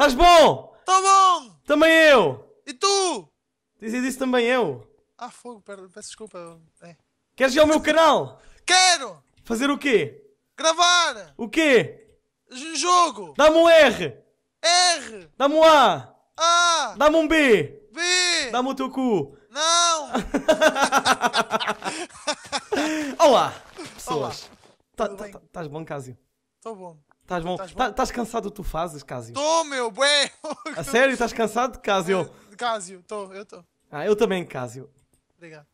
Estás bom? Estou bom! Também eu! E tu? Dizem isso também eu! Ah, fogo, peço desculpa. É. Queres ir ao meu canal? Quero! Fazer o quê? Gravar! O quê? Um jogo! Dá-me um R! R! Dá-me um A! A! Dá-me um B! B! Dá-me o teu cu! Não! Olá! Pessoas! Tá, tá, tá, estás tá, tá, bom, Cásio? Estou bom. Estás bom? Estás tá- cansado do que tu fazes, Cásio? estou meu, bué! A sério, estás cansado de Cásio? É, Cásio, eu estou Ah, eu também, Cásio. Obrigado.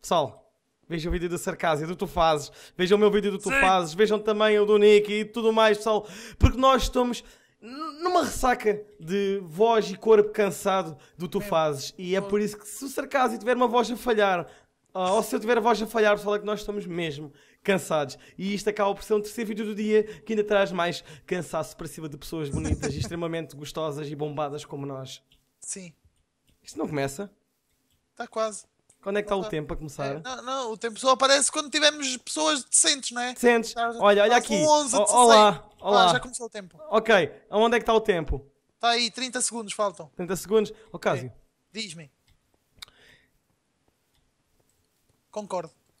Pessoal, vejam o vídeo do Sarcásio, do tu fazes. Vejam o meu vídeo do tu Sim. fazes. Vejam também o do Nick e tudo mais, pessoal. Porque nós estamos numa ressaca de voz e corpo cansado do tu fazes. E é por isso que se o Sarcásio tiver uma voz a falhar, ah, ou se eu tiver a voz a falhar, pessoal, é que nós estamos mesmo cansados. E isto acaba por ser um terceiro vídeo do dia que ainda traz mais cansaço para cima de pessoas bonitas, extremamente gostosas e bombadas como nós. Sim. Isto não começa? Está quase. Quando é que está o tá. tempo a começar? É, não, não, o tempo só aparece quando tivermos pessoas decentes, não é? Decentes. olha, olha aqui. 11, o, olá, olá. Ah, já começou o tempo. Ok, aonde é que está o tempo? Está aí, 30 segundos faltam. 30 segundos. Ocásio. Okay. É, diz-me. Concordo.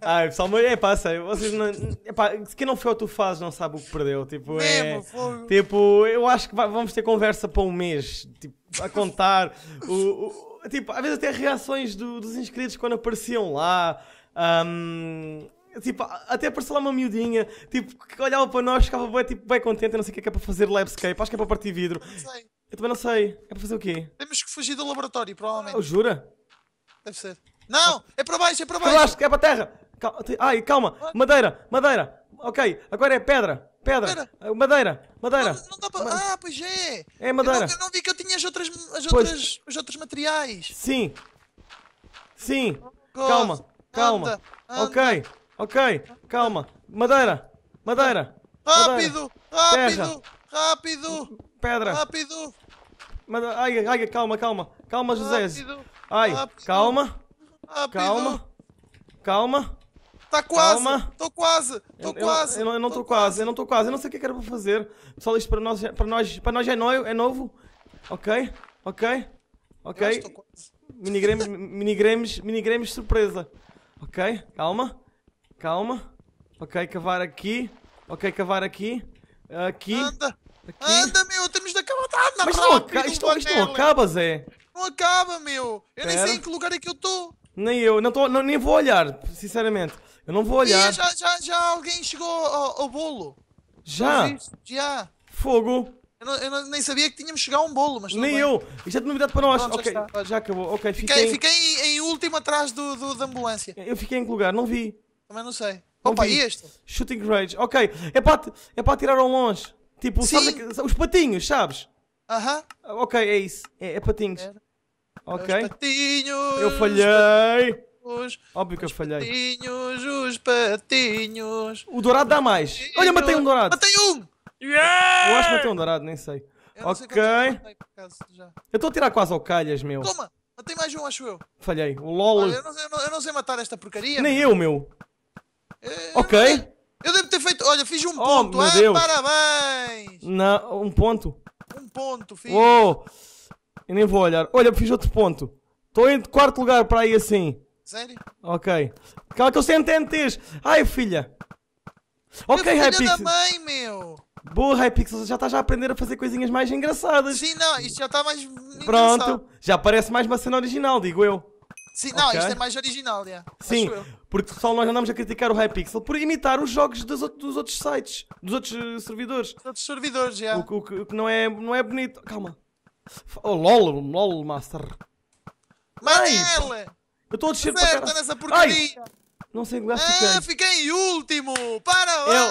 Ai, pessoal, mas é pá, vocês não, quem não foi ao que tu fazes não sabe o que perdeu. Tipo, é, tipo eu acho que vai, vamos ter conversa para um mês, tipo, a contar. o, o, tipo, às vezes até reações do, dos inscritos quando apareciam lá. Um, Tipo, até apareceu lá uma miudinha, tipo, que olhava para nós, ficava bem, tipo, bem contente, não sei o que é, que é para fazer labscape, acho que é para partir vidro. Não sei. Eu também não sei. É para fazer o quê? Temos que fugir do laboratório, provavelmente. Ah, jura? Deve ser. Não! É para baixo, é para baixo! Relaxa, é para terra! Ai, calma! Ah. Madeira, madeira! Ok, agora é pedra! Pedra! Pera. Ah, madeira! Madeira! Não, não dá Ah, pois é! É madeira! Eu não, eu não vi que eu tinha as outras, as outras, os outros materiais! Sim! Sim! Calma! Calma! Anda, anda. Ok! Ok! Calma! Madeira! Madeira! Rápido! Rápido! Terra. Rápido! Pedra! Rápido! Madeira. Ai, ai, calma, calma! Calma, José! Rápido. Ai, ah, calma. Ah, calma. Calma. Tá quase. Calma. Tô quase. Tô eu, quase. Eu, eu, eu não tô, tô quase. quase. Eu não tô quase. Eu não sei o que era pra fazer. Pessoal, isto para nós, para nós, para nós é, no, é novo. Ok? Ok? Ok? Minigames, minigames, minigames surpresa. Ok? Calma. Calma. Ok, cavar aqui. Ok, cavar aqui. Aqui. Anda. Aqui. Anda, meu. Temos de acabar. Anda, tá, Mas rápido, não, isto, isto não acaba, Zé acaba, meu. Eu Pera. nem sei em que lugar é que eu estou. Nem eu, não tô, não, nem vou olhar, sinceramente. Eu não vou olhar. já, já, já alguém chegou ao, ao bolo. Já? Já. Fogo. Eu, não, eu não, nem sabia que tínhamos chegado a um bolo, mas Nem eu. Isto é de novidade para nós. Pronto, ok, já, já, acabou. Ok, fiquei, fiquei, em... fiquei em último atrás do, do, da ambulância. Eu fiquei em que lugar? Não vi. Também não sei. Opa, e este? Shooting range. Ok, é para, é para atirar ao longe. Tipo, sabes, os patinhos, sabes? Aham. Uh -huh. Ok, é isso. É, é patinhos. Era. Ok. Os patinhos. Eu falhei. Os, Óbvio que eu falhei. Patinhos, os patinhos. O dourado dá mais. Olha, matei um dourado. Matei um! Yeah! Eu acho que matei um dourado, nem sei. Eu ok. Sei eu estou a tirar quase ao calhas, meu. Toma! Matei mais um, acho eu. Falhei. O LOL. eu, não, eu, não, eu, não, sei matar esta porcaria. Nem meu. eu, meu. É, ok. Eu devo ter feito. Olha, fiz um oh, ponto. Meu ah, Deus. parabéns! Não, um ponto. Um ponto, fiz. Oh. Eu nem vou olhar. Olha, fiz outro ponto. Estou em quarto lugar para aí assim. Sério? Ok. Cala que eu sei NTNTs. Ai, filha. Ok, Meu filho Hypixel. É da mãe, meu. Boa, Hypixel. Já estás a aprender a fazer coisinhas mais engraçadas. Sim, não. Isto já está mais Pronto. Já parece mais uma cena original, digo eu. Sim, não, Ok. isto é mais original, já. Sim, porque pessoal, nós andamos a criticar o Hypixel por imitar os jogos dos, outros- dos outros sites, dos outros eh, servidores. Dos outros servidores, já. O, que- o o que não, é, não é bonito. Calma. Oh, LOL, LOL Master. Manel! Eu estou a descer para para nessa porcaria! Ai, não sei inglês, fiquei. Ah, fiquei em último! Para! Eu,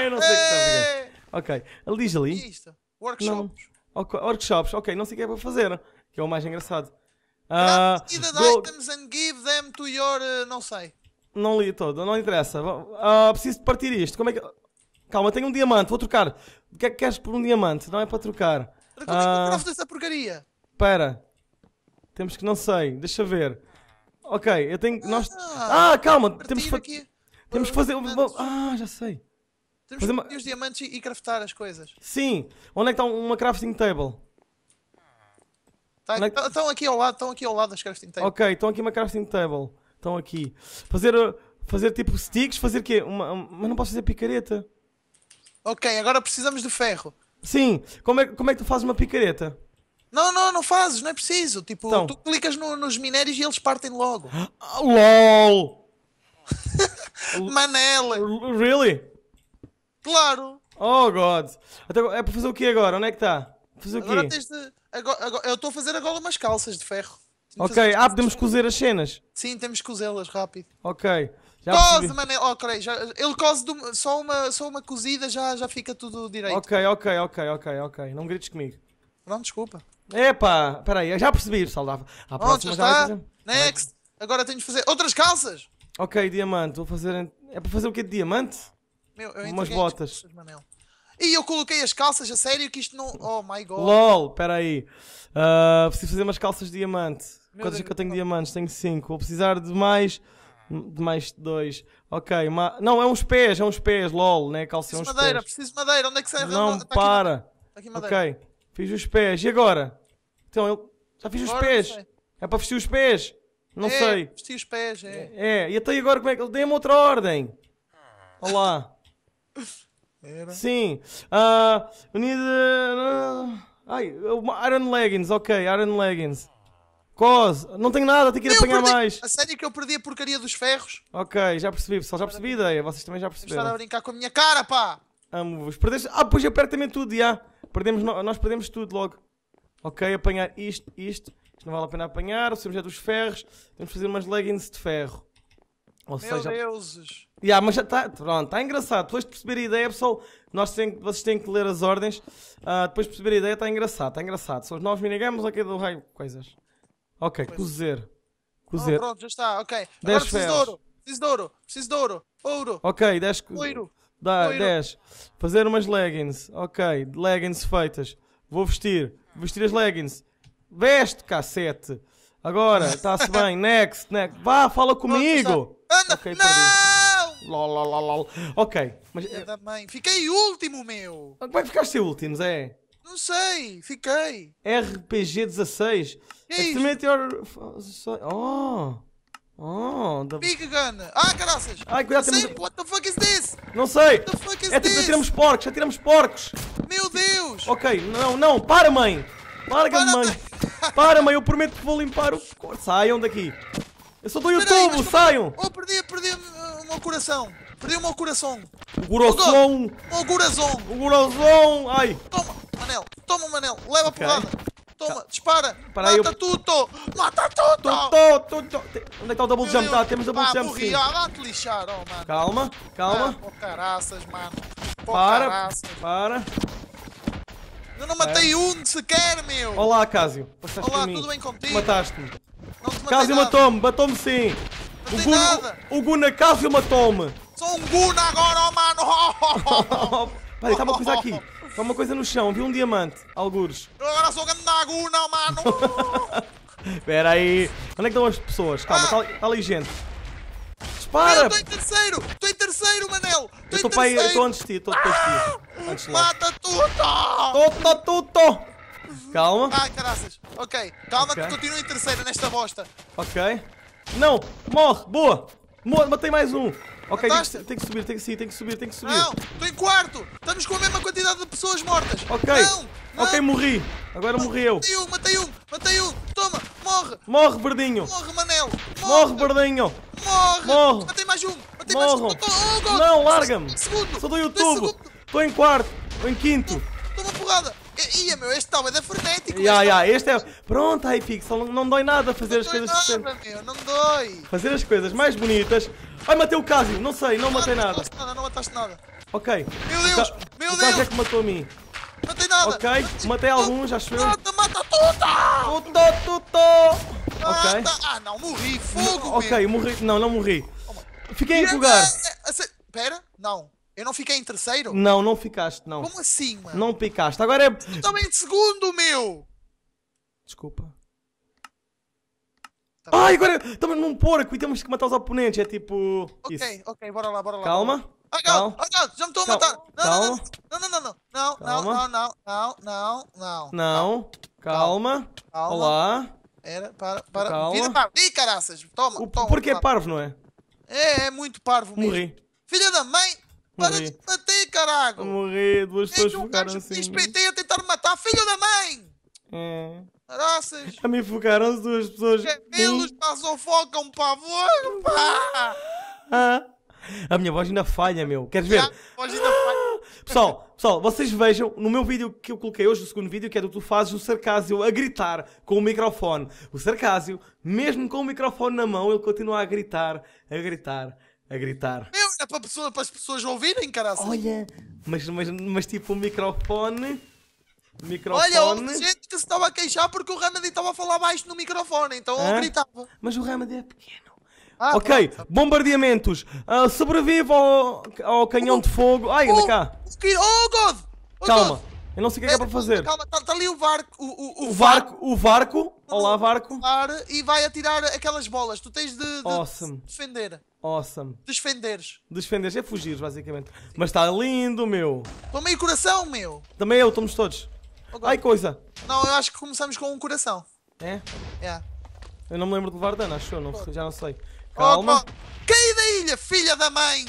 ei, não sei o que é. está a Ok, ele diz ali. É isto? Workshops. Não. workshops, ok, não sei o que é para fazer. Que é o mais engraçado. Uh, ah, go... items and give them to your. Uh, não sei. Não li todo, não interessa. Uh, preciso de partir isto. Como é que. Calma, tenho um diamante, vou trocar. O que é que queres por um diamante? Não é para trocar. Olha como é que eu essa ah. porcaria. Espera. Temos que, não sei, deixa ver. Ok, eu tenho que. Ah, nós... Ah, calma, temos que, temos que fazer. Ah, já sei. Temos fazer que os diamantes e, craftar as coisas. Sim, onde é que está uma crafting table? Tá, é que... Estão tá, aqui ao lado, estão aqui ao lado das crafting tables. Ok, estão aqui uma crafting table. Estão aqui. Fazer, uh, fazer tipo sticks, fazer quê? uma, mas não posso fazer picareta. Ok, agora precisamos de ferro. Sim. Como é, como é que tu fazes uma picareta? Não, não, não fazes, não é preciso. Tipo, Então. tu clicas no- nos minérios e eles partem logo. Ah, LOL! Manela, Really? claro. Oh, God. Até é para fazer o quê agora? Onde é que está? Fazer o quê? Agora tens de. agora- agora- eu estou a fazer agora umas calças de ferro. Tenho Ok, ah, podemos cozer as cenas. Sim, temos que usá-las rápido. Ok. Já cose, mané. mano. creio, já, ele cose do, só, uma, só uma cozida, já, já fica tudo direito. Ok, ok, ok, ok, ok. Não grites comigo. Não, desculpa. Epá, peraí, já percebi, saudável. À próxima, já está? Next. Agora tenho de fazer outras calças. Ok, diamante. Vou fazer. É para fazer o quê de diamante? Meu, eu Umas botas. E eu coloquei as calças a sério que isto não. Oh my god. LOL, peraí. Uh, ah, preciso fazer umas calças de diamante. Meu Quantas Deus é que eu tenho Deus. diamantes? Tenho 5. Vou precisar de mais de mais dois. Ok, não, é uns pés, é uns pés, lol, né? Calção é preciso uns madeira, pés. preciso de madeira, onde é que sai? Não, tá para. Aqui, tá aqui tá ok, fiz os pés, e agora? Então, eu já fiz agora os pés. É para vestir os pés. Não é, sei. Vestir os pés, é. É, e até agora como é que. Dê-me outra ordem. Olá. Era. Sim. Uh, need. Uh, ai, Iron Leggings, ok, Iron Leggings. Cos, não tenho nada, tenho que ir eu apanhar perdi... mais. A sério que eu perdi é a porcaria dos ferros? Ok, já percebi, pessoal, já percebi a ideia. Vocês também já perceberam. Estão a brincar com a minha cara, pá! Amo-vos. Perdeste... Ah, pois eu perto também tudo, já. Perdemos no... Nós perdemos tudo logo. Ok, apanhar isto, isto. Isto não vale a pena apanhar. O já é dos ferros. Temos que fazer umas leggings de ferro. Ou Meu seja... deuses! Yeah, mas já está, pronto, está engraçado. Depois de perceber a ideia, pessoal, nós tem, vocês têm que ler as ordens. Uh, depois de perceber a ideia, está engraçado, está engraçado. São os novos minigames, aqui do raio, coisas. Ok, Depois... cozer. Ah, cozer. Oh, pronto, já está, ok. Agora preciso de ouro, preciso de ouro, preciso de ouro, ouro. Ok, 10. Ouro. Dá, 10. Fazer umas leggings. Ok, leggings feitas. Vou vestir. Vestir as leggings. Veste, cacete. Agora, está-se bem. Next, next. Vá, fala comigo. Anda, okay, não! Lol, lol, lol, Ok, mas... Eh, Mãe. Fiquei último, meu. Como é que ficaste último, Zé? Não sei, fiquei. RPG 16. Que é isso? Oh! Oh, da... Big Gun! Ah, caraças! Ai, cuidado, temos... Sei, what the fuck is this? Não sei! What the fuck is é tipo, this? atiramos porcos, atiramos porcos! Meu Deus! Ok, não, não, para, mãe! Larga para, mãe! para, mãe, eu prometo que vou limpar o... Saiam daqui! Eu sou do YouTube, aí, é saiam! Como... Oh, perdi, perdi uh, o meu coração! Perdi o meu coração! O coração! O coração! O coração! Ai! Toma! Toma, Manel, leva okay. a porrada. Toma, tá. dispara! Para Mata eu... Tuto! Mata tudo. Tuto, Tuto! Onde é que está o double jump? Tá, temos double ah, jump morri. sim. Ah, vá-te lixar, oh, mano. Calma, calma. Ah, pô mano. Pô para, caraças. para. Eu não matei é. um sequer, meu! Olá, Cásio. Passaste Olá, tudo bem contigo? Mataste-me. Cásio matou-me, matou-me sim. Não o Guna, nada. o, Guna Cásio matou-me. Sou um Guna agora, oh, mano! Oh, oh, oh. Peraí, está uma coisa aqui. Está uma coisa no chão, vi um diamante. Algures. Agora sou na não, mano! Espera aí. Onde é que estão as pessoas? Calma, está ah. Tá, tá ali gente. Dispara! Estou em terceiro! Estou em terceiro, Manel! Tô estou para Estou antes de ti, estou depois de ti. Ah! Mata tudo! Toto, tuto! Calma. Ah caraças. Ok, calma okay. que continuo em terceiro nesta bosta. Ok. Não! Morre! Boa! Morre! Matei mais um! Ok, tem que subir, tem que subir, tem que subir, tem que subir. Não, estou em quarto. Estamos com a mesma quantidade de pessoas mortas. Ok. Não, não. Ok, morri. Agora morri eu. Matei um, matei um, matei um. Toma, morre. Morre, verdinho. Morre, Manel. Morre, morre verdinho. Morre. Morre. Matei mais um. Matei morre. mais um. Oh, não, larga-me. Segundo. Sou do YouTube. Estou em quarto, estou em quinto. Toma porrada. Ia, meu, este estava é da frenético. Ya, ya, é este é. Pronto, aí fixa, não, não dói nada fazer não as coisas. Não dói nada, meu, não dói. Fazer as coisas mais bonitas. Ai, matei o Casio, não sei, não, não matei nada. Não nada, não mataste nada. Ok. Meu Deus, o meu Deus. O Casio é que matou a mim. Matei nada. Ok, matei, matei alguns, acho eu. Mata, mata tudo! Tudo, tudo! Ok. Ah, não, morri, fogo, Ok, meu. morri, não, não morri. Oh Fiquei em lugar. É, Espera, não. Eu não fiquei em terceiro? Não, não ficaste, não. Como assim, mano? Não picaste. Agora é. também de segundo, meu! Desculpa. Tá agora estamos num porco e temos que matar os oponentes. É tipo. Ok, isso. ok, bora lá, bora lá. Ah, calma. Ah, calma. já me estou a matar. Não, não, não, não, não, não, não, não, não, não, não, não. Calma. calma. Olá. Era, para, para. Calma. Vida parvo. Ih, caraças. Toma, o, toma. Porque é parvo, não é? É, é muito parvo mesmo. Morri. Filha da para de bater, caralho! Morri, duas pessoas focaram assim. Respeitei a tentar matar a filha da mãe! É. Graças! A mim focaram-se duas pessoas. Cabelos, pá, só focam, é pá, voz, pá! Ah. A minha voz ainda falha, meu. Queres ver? Já, a voz ainda falha. Pessoal, pessoal, vocês vejam no meu vídeo que eu coloquei hoje, o segundo vídeo, que é do que tu fazes o Sarcásio a gritar com o microfone. O Sarcásio, mesmo com o microfone na mão, ele continua a gritar, a gritar, a gritar. Meu é para, pessoa, para as pessoas ouvirem, cara. Olha, mas, mas, mas tipo o microfone. Microfone. Olha, houve gente que se estava a queixar porque o Ramadi estava a falar baixo no microfone, então Hã? eu gritava. Mas o Ramadi é pequeno. Ah, ok, pronto. bombardeamentos. Uh, sobreviva ao, ao canhão oh, de fogo. Ai, oh, anda cá. Oh, God! Oh, Calma. God. Eu não sei o que é que é, é para fazer. Calma, está tá ali o barco. O, o, o, o varco. O varco. Olá, varco. E vai atirar aquelas bolas. Tu tens de, de awesome. defender. Awesome. Desfenderes. Desfenderes. É fugir, basicamente. Sim. Mas está lindo, meu. Tomei o coração, meu. Também eu, estamos todos. Oh, Ai, coisa. Não, eu acho que começamos com um coração. É? É. Eu não me lembro de levar dano, acho eu. Não, já não sei. Calma. Oh, Cai da ilha, filha da mãe.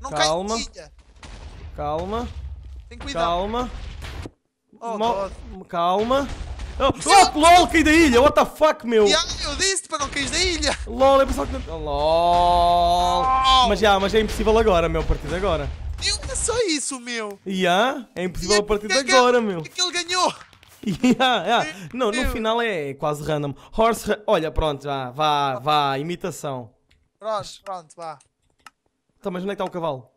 Não Calma. cai da ilha. Calma. Tem cuidado. Calma. Oh, Calma. Oh, oh, LOL, caí é da ilha! What the fuck, meu? Yeah, eu disse para não cair da ilha! LOL, eu pensava que. LOL! Oh. Mas já, mas é impossível agora, meu, a partir de agora. Eu, é só isso, meu! Já? Yeah, é impossível e a partir de é agora, é meu! que ele ganhou! yeah, yeah. Não, no final é quase random. Horse. Ra Olha, pronto, vá, vá, imitação. Pronto, pronto, vá. Então, mas onde é que está o cavalo?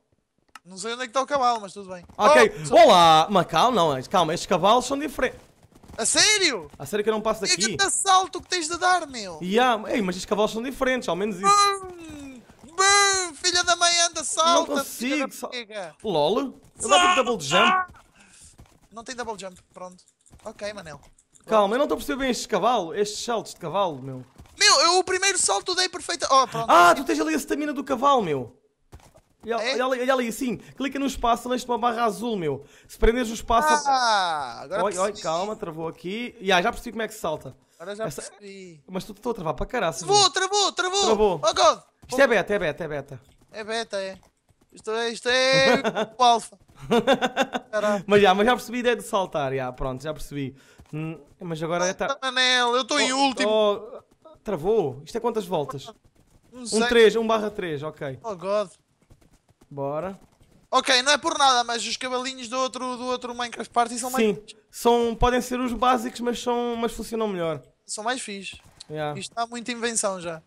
Não sei onde é que está o cavalo, mas tudo bem. Ok, oh, olá! Mas calma, não, calma, estes cavalos são diferentes. A sério? A sério que eu não passo daqui. É assalto que tens de dar, meu. Yeah, ei, mas estes cavalos são diferentes, ao menos isso. Bum, bum, filha da mãe, anda, salta. Não consigo. Sal... LOL? Eu dá tipo double jump. Não tem double jump, pronto. Ok, Manel. Calma, eu não estou a perceber bem estes cavalos, estes saltos de cavalo, meu. Meu, eu o primeiro salto dei perfeito. Oh, pronto. Ah, assim. tu tens ali a stamina do cavalo, meu. E ela, é? e assim, clica no espaço, está uma barra azul, meu. Se prenderes o espaço. Ah, agora oi, oi, calma, travou aqui. E yeah, já percebi como é que salta. Agora já Essa... percebi. Mas tu estou a travar para caraças. Travou, travou, travou, travou. Oh god! Isto é beta, é beta, é beta. É beta, é. Isto é, isto é o alfa. mas, já, mas já percebi a ideia de saltar, já, pronto, já percebi. Hum, mas agora é tá... Anel, eu estou oh, em último. Oh, travou? Isto é quantas voltas? Um 3, 1 barra 3, ok. Oh god. Bora. Ok, não é por nada, mas os cavalinhos do outro, do outro Minecraft Party são mais. Sim, são, podem ser os básicos, mas, são, mas funcionam melhor. São mais fixes. Yeah. Isto está muita invenção já.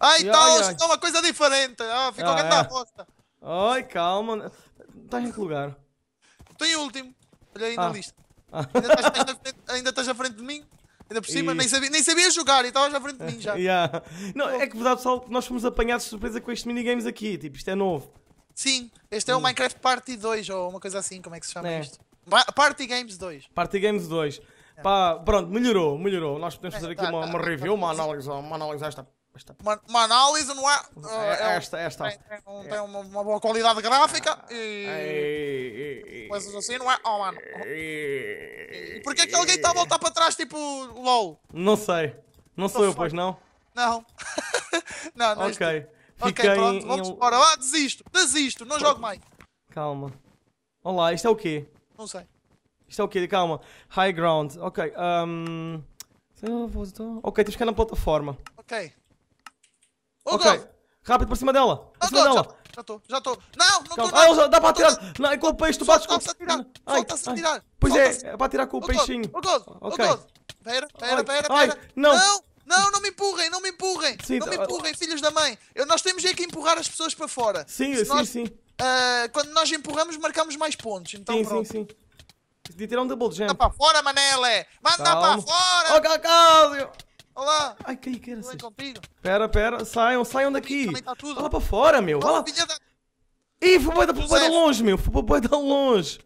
Ai, está tal, uma coisa diferente. Ah, ficou yeah, grande a bosta. É. Ai, calma. Estás em que lugar? Estou em último. Olha aí ah. na lista. Ah. Ainda, estás, estás frente, à frente de mim? Ainda por cima, nem, sabia, nem sabia jogar e estavas à frente de mim já. yeah. Não, é que verdade, pessoal, nós fomos apanhados de surpresa com estes minigames aqui. Tipo, isto é novo. Sim, este é o hum. Minecraft Party 2 ou uma coisa assim, como é que se chama é. isto? Party Games 2. Party Games 2. É. Pá, pronto, melhorou, melhorou. Nós podemos é, fazer tá, aqui uma, tá, uma, tá, review, uma análise, uma análise esta. esta. Uma, uma análise não É, oh, é, é esta, esta. Tem, tem, tem uma, uma, boa qualidade gráfica ah, e. coisas assim, não é? Oh, mano. E porquê é que alguém está a voltar para trás, tipo LOL? Não sei. Não sou eu, pois não? Não. não, não. Ok. Fiquei ok, pronto, vamos embora. Ah, desisto, desisto, não jogo mais. Calma. Olá, isto é o quê? Não sei. Isto é o quê? Calma. High ground. Ok, um... Então. Ok, temos que ir na plataforma. Ok. Oh, ok. Rápido, para cima dela. Para cima dela. Já estou, já estou. Não, não estou. Ah, dá para atirar. Não, é com o peixe, tu bates com... Solta-se a tirar. Hum, Solta-se a tirar. Pois é, é para atirar com o peixinho. Oh, God. Oh, God. Pera, pera, pera, pera. Não. Não, não me empurrem, não me empurrem. Sim, não me tá. empurrem, filhos da mãe. Eu, nós temos é que empurrar as pessoas para fora. Sim, Se sim, nós, sim. Uh, quando nós empurramos, marcamos mais pontos. Então, sim, pronto. sim, sim. De ter um double jump. Manda para fora, Manele! É. Manda para fora! Ó, oh, Olá! Ai, que que era isso? Pera, pera, saiam, saiam daqui! Tá Olha para fora, meu! Olha lá! Da... Ih, foi boi da, longe, meu! Foi boi da longe!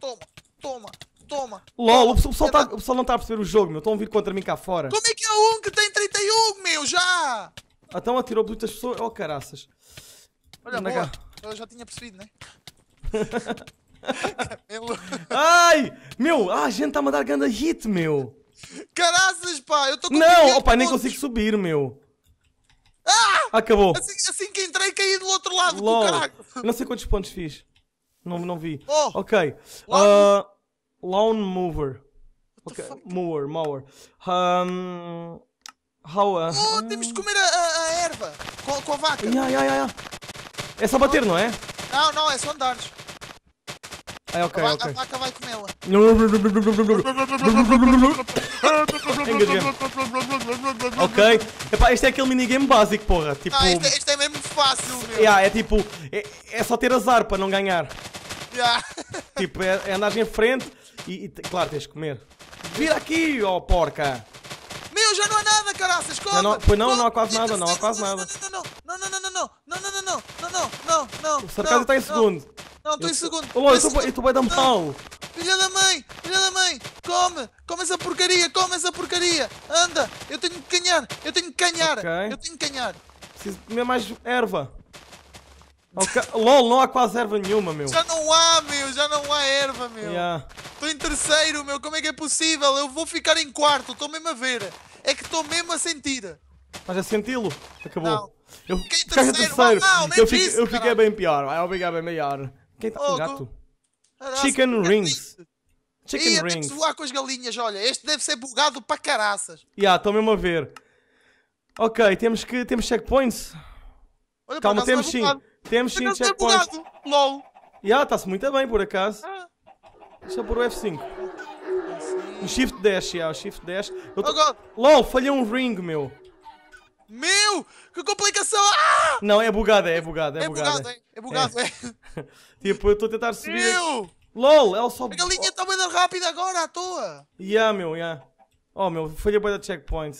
Toma, toma! Toma. LOL, o pessoal, tá, o pessoal não tá a perceber o jogo, meu. Estão a contra mim cá fora. Como é que é um que tem tá 31, meu? Já! Ah, então atirou muitas pessoas. Oh, caraças. Olha, Anda boa. Cá. Eu já tinha percebido, né? É Ai! Meu! Ah, a gente tá a mandar ganda hit, meu! Caraças, pá! Eu tô com Não! Opa, nem consigo subir, meu! Ah! Acabou! Assim, assim que entrei, caí do outro lado, Lol. Não sei quantos pontos fiz. Não, não vi. Oh, ok. uh lawn mower. ok, Mower, mower. Um, how, uh, oh, temos de comer a, a, a erva com, com, a vaca. Yeah, yeah, yeah. É só bater, não é? Não, não, é só andares. Ah, ok, a, vaca, okay. a vaca vai comê-la. ok, Epá, este é aquele minigame básico, porra. Tipo... Ah, este, é, este é mesmo fácil, meu. Yeah, é tipo, é, é só ter azar para não ganhar. Yeah. tipo, é, é andares em frente, e, e claro, tens de comer. Vira aqui, ó oh porca! Meu, já não há nada, caraças! Come! Não, pois não, não há quase nada, não há quase nada. Não, não, não, não, não, não, não, não, não, não, não, não, não. O sarcasmo está em segundo. Não, estou em segundo. Olha, eu estou bem da metal. Filha da mãe, filha da mãe, come, come essa porcaria, come essa porcaria. Anda, eu tenho que ganhar, eu tenho que ganhar, okay. eu tenho que ganhar. Preciso comer mais erva. Okay. LOL, não há quase erva nenhuma, meu. Já não há, meu, já não há erva, meu. Yeah. Estou em terceiro, meu. Como é que é possível? Eu vou ficar em quarto. Estou mesmo a ver. É que estou mesmo a sentir. Estás a senti-lo? Acabou. Não. Eu fiquei em terceiro. terceiro. não, eu, fiquei, disse, eu fiquei bem pior. Vai, obrigado, bem melhor. Quem está oh, com o gato? Caraca, Chicken é rings. Chicken Ia, rings. Ia, zoar com as galinhas. Olha, este deve ser bugado para caraças. Já, yeah, estou mesmo a ver. Ok, temos que... Temos checkpoints. Olha, Calma, tá temos sim. Temos sim tá checkpoints. LOL. Já, yeah, está-se muito bem, por acaso. Ah. Deixa eu pôr o F5. O Shift Dash, já, o Shift Dash. Eu tô... oh LOL, falhei um ring, meu. Meu! Que complicação! Ah! Não, é bugada, é bugada, é, é bugada. É bugado, é. é. é. é, é. tipo, eu estou a tentar subir. Meu! LOL, ela só. A galinha está muito rápida agora, à toa! Ya, yeah, meu, ya. Yeah. Oh, meu, falhei bem da checkpoint.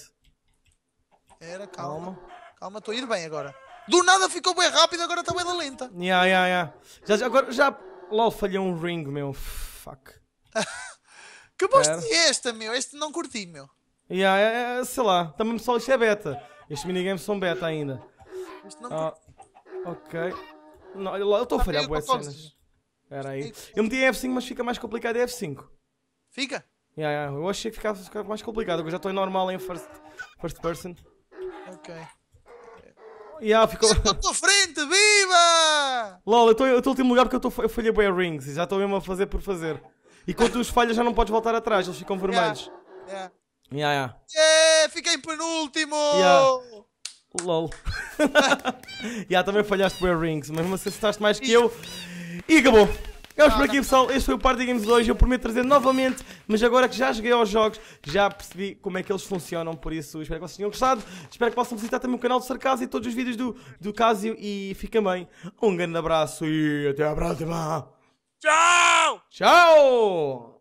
Era, calma. Calma, estou a ir bem agora. Do nada ficou bem rápido, agora está bem lenta. Ya, yeah, ya, yeah, ya. Yeah. Já, agora, já LOL falhou um ring, meu. Fuck. que bosta é esta, meu? Este não curti, meu. Yeah, é, é, é sei lá. Também pessoal, isto é beta. Estes minigames são beta ainda. Este não ah, ok. Não, eu estou a falhar boas cenas. Era aí. Eu meti em F5, mas fica mais complicado em F5. Fica? Yeah, yeah. Eu achei que ficava, mais complicado, eu já estou em normal em first, first person. Ok. Yeah, ficou... Estou à é tua frente, viva! LOL, eu estou no último lugar porque eu, tô, eu falhei bem rings e já estou mesmo a fazer por fazer. E quando tu os falhas já não podes voltar atrás, eles ficam vermelhos. Yeah, yeah. yeah, yeah. É, fiquei em penúltimo! Yeah. LOL. yeah, também falhaste por rings, mas assim acertaste mais que eu. E acabou! Meus por aqui pessoal, este foi o Party Games hoje. eu prometo trazer novamente, mas agora que já joguei aos jogos, já percebi como é que eles funcionam, por isso espero que vocês tenham gostado, espero que possam visitar também o canal do Sarcasio e todos os vídeos do, do Casio e fiquem bem, um grande abraço e até à próxima! Tchau! Tchau!